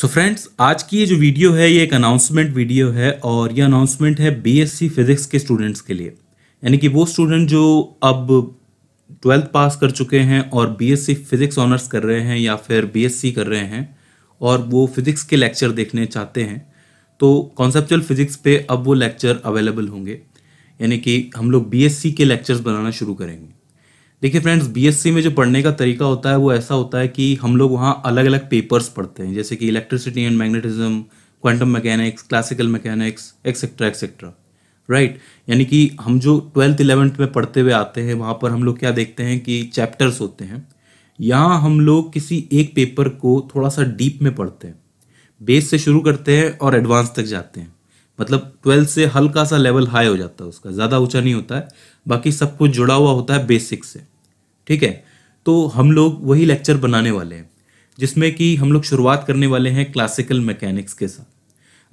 सो so friends आज की ये जो वीडियो है ये एक अनाउंसमेंट वीडियो है और ये अनाउंसमेंट है बीएससी फिजिक्स के स्टूडेंट्स के लिए यानी कि वो स्टूडेंट जो अब ट्वेल्थ पास कर चुके हैं और बीएससी फिजिक्स ऑनर्स कर रहे हैं या फिर बीएससी कर रहे हैं और वो फिजिक्स के लेक्चर देखने चाहते हैं तो कॉन्सेप्चुअल फिजिक्स पे अब वो लेक्चर अवेलेबल होंगे यानी कि हम लोग बी के लेक्चर्स बनाना शुरू करेंगे देखिए फ्रेंड्स बीएससी में जो पढ़ने का तरीका होता है वो ऐसा होता है कि हम लोग वहाँ अलग अलग पेपर्स पढ़ते हैं जैसे कि electricity and magnetism quantum mechanics classical mechanics etcetera etcetera right यानी कि हम जो ट्वेल्थ इलेवेंथ में पढ़ते हुए आते हैं वहाँ पर हम लोग क्या देखते हैं कि चैप्टर्स होते हैं यहाँ हम लोग किसी एक पेपर को थोड़ा सा डीप में पढ़ते हैं बेस से शुरू करते हैं और एडवांस तक जाते हैं मतलब ट्वेल्थ से हल्का सा लेवल हाई हो जाता है उसका ज़्यादा ऊंचा नहीं होता है बाकी सब कुछ जुड़ा हुआ होता है बेसिक से ठीक है तो हम लोग वही लेक्चर बनाने वाले हैं जिसमें कि हम लोग शुरुआत करने वाले हैं क्लासिकल मैकेनिक्स के साथ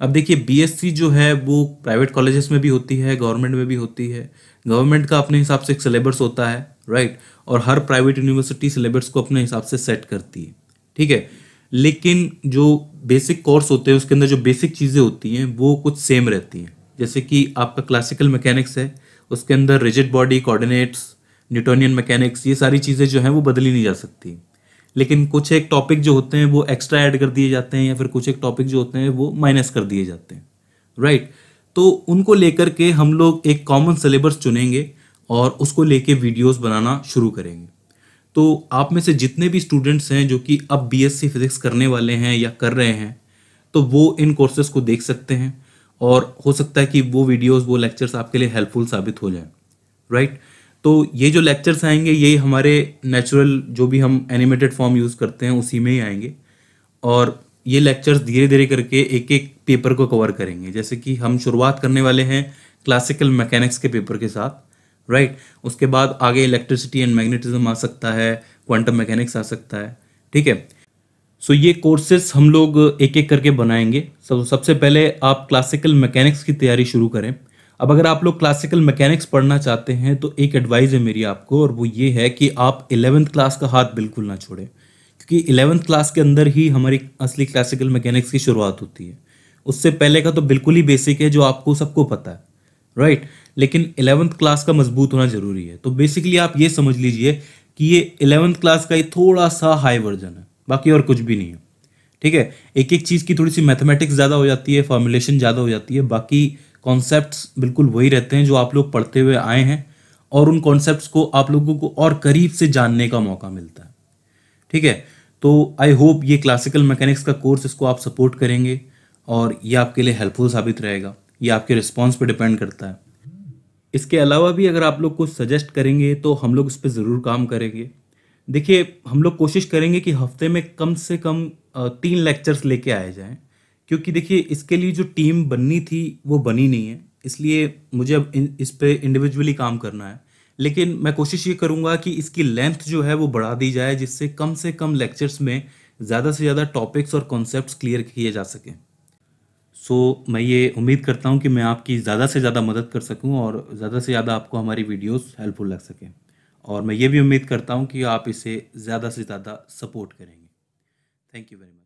अब देखिए बीएससी जो है वो प्राइवेट कॉलेजेस में भी होती है गवर्नमेंट में भी होती है गवर्नमेंट का अपने हिसाब से एक सिलेबस होता है राइट और हर प्राइवेट यूनिवर्सिटी सिलेबस को अपने हिसाब से सेट करती है ठीक है लेकिन जो बेसिक कोर्स होते हैं उसके अंदर जो बेसिक चीज़ें होती हैं वो कुछ सेम रहती हैं जैसे कि आपका क्लासिकल मैकेनिक्स है उसके अंदर rigid body coordinates Newtonian mechanics ये सारी चीज़ें जो हैं वो बदली नहीं जा सकती लेकिन कुछ एक टॉपिक जो होते हैं वो एक्स्ट्रा ऐड कर दिए जाते हैं या फिर कुछ एक टॉपिक जो होते हैं वो माइनस कर दिए जाते हैं राइट right? तो उनको लेकर के हम लोग एक कॉमन सिलेबस चुनेंगे और उसको लेके वीडियोस बनाना शुरू करेंगे तो आप में से जितने भी स्टूडेंट्स हैं जो कि अब बीएससी फिज़िक्स करने वाले हैं या कर रहे हैं तो वो इन कोर्सेज़ को देख सकते हैं और हो सकता है कि वो वीडियोस वो लेक्चर्स आपके लिए हेल्पफुल साबित हो जाएं राइट तो ये जो लेक्चर्स आएंगे ये हमारे नेचुरल जो भी हम एनिमेटेड फॉर्म यूज़ करते हैं उसी में ही आएंगे और ये लेक्चर्स धीरे धीरे करके एक एक पेपर को कवर करेंगे जैसे कि हम शुरुआत करने वाले हैं क्लासिकल मैकेनिक्स के पेपर के साथ राइट right? उसके बाद आगे इलेक्ट्रिसिटी एंड मैग्नेटिज्म आ सकता है क्वांटम मैकेनिक्स आ सकता है ठीक है सो ये कोर्सेज हम लोग एक एक करके बनाएंगे सब सबसे पहले आप क्लासिकल मैकेनिक्स की तैयारी शुरू करें अब अगर आप लोग क्लासिकल मैकेनिक्स पढ़ना चाहते हैं तो एक एडवाइज़ है मेरी आपको और वो ये है कि आप इलेवेंथ क्लास का हाथ बिल्कुल ना छोड़ें क्योंकि इलेवेंथ क्लास के अंदर ही हमारी असली क्लासिकल मैकेनिक्स की शुरुआत होती है उससे पहले का तो बिल्कुल ही बेसिक है जो आपको सबको पता है राइट right? लेकिन इलेवंथ क्लास का मजबूत होना ज़रूरी है तो बेसिकली आप ये समझ लीजिए कि ये इलेवंथ क्लास का ही थोड़ा सा हाई वर्जन है बाकी और कुछ भी नहीं है ठीक है एक एक चीज़ की थोड़ी सी मैथमेटिक्स ज़्यादा हो जाती है फॉर्मुलेशन ज़्यादा हो जाती है बाकी कॉन्सेप्ट बिल्कुल वही रहते हैं जो आप लोग पढ़ते हुए आए हैं और उन कॉन्सेप्ट को आप लोगों को और करीब से जानने का मौका मिलता है ठीक है तो आई होप ये क्लासिकल मैकेनिक्स का कोर्स इसको आप सपोर्ट करेंगे और ये आपके लिए हेल्पफुल साबित रहेगा ये आपके रिस्पॉन्स पर डिपेंड करता है इसके अलावा भी अगर आप लोग कुछ सजेस्ट करेंगे तो हम लोग उस पर ज़रूर काम करेंगे देखिए हम लोग कोशिश करेंगे कि हफ्ते में कम से कम तीन लेक्चर्स लेके आए जाएं क्योंकि देखिए इसके लिए जो टीम बननी थी वो बनी नहीं है इसलिए मुझे अब इस पर इंडिविजुअली काम करना है लेकिन मैं कोशिश ये करूँगा कि इसकी लेंथ जो है वो बढ़ा दी जाए जिससे कम से कम लेक्चर्स में ज़्यादा से ज़्यादा टॉपिक्स और कॉन्सेप्ट क्लियर किए जा सकें सो मैं ये उम्मीद करता हूँ कि मैं आपकी ज़्यादा से ज़्यादा मदद कर सकूँ और ज़्यादा से ज़्यादा आपको हमारी वीडियोस हेल्पफुल लग सकें और मैं ये भी उम्मीद करता हूँ कि आप इसे ज़्यादा से ज़्यादा सपोर्ट करेंगे थैंक यू वेरी मच